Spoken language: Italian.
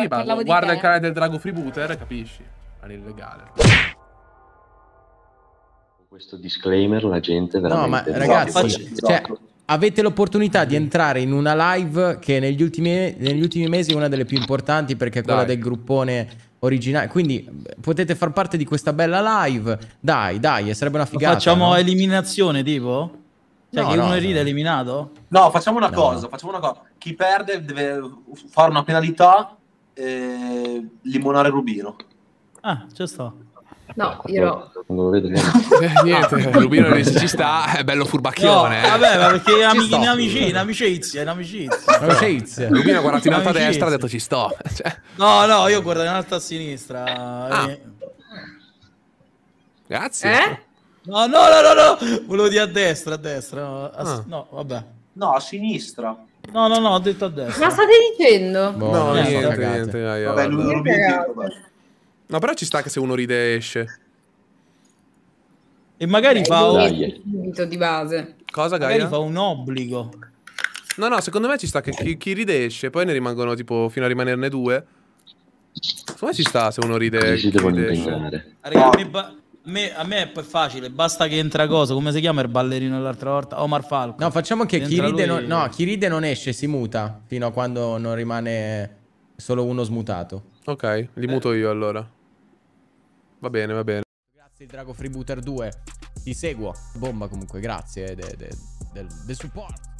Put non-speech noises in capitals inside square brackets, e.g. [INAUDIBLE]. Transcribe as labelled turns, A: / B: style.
A: Sì, ma guarda il canale eh. del Drago Freebooter, capisci? Ma è illegale.
B: Questo disclaimer la gente veramente... No, ma ragazzi, sì. cioè, avete l'opportunità di entrare in una live che negli ultimi, negli ultimi mesi è una delle più importanti perché è quella Dai. del gruppone originale. Quindi eh, potete far parte di questa bella live. Dai, dai, eh, sarebbe una figata. Lo facciamo no? eliminazione, tipo? Cioè, no, che no, uno ride eliminato?
A: No, facciamo una cosa, facciamo una cosa. Chi perde deve fare una penalità eh, limonare rubino.
B: Ah, ci sto. No, io no.
A: Non lo vedo niente. [LAUGHS] Eh, niente. Rubino non ci sta, è bello furbacchione. No, vabbè, eh. ma perché è amici, in amicizia, in
B: amicizia, in amicizia. amicizia. Rubino ha guardato in alto a destra e ha
A: detto ci sto. Cioè.
B: No, no, io guardo in alto a sinistra. Ah. Eh. Grazie. Eh? No, no, no, no, no. Volevo dire a destra, a destra. No, a... Ah. no vabbè.
A: No, a sinistra. No, no, no, ho detto a destra. Ma state
B: dicendo? Boh, no, niente, niente, cagate. niente. Dai, Vabbè, non non
A: tempo, no, però ci sta che se uno ride esce. E magari eh, fa un... di base. Cosa, Gaia? Magari fa
B: un obbligo.
A: No, no, secondo me ci sta che chi, chi ride esce, poi ne rimangono tipo fino a rimanerne due. Secondo me ci sta se uno ride. Ci devono impegnare. Raga,
B: a me, a me, è poi facile, basta che entra cosa, come si chiama il ballerino l'altra volta? Omar Falco. No, facciamo che chi ride, non, no, chi ride, non, esce, si muta, fino a quando non rimane solo uno smutato.
A: Ok, li eh. muto io allora. Va bene, va bene. Grazie
B: Drago Freebooter 2, ti seguo. Bomba comunque, grazie del de, de, de supporto.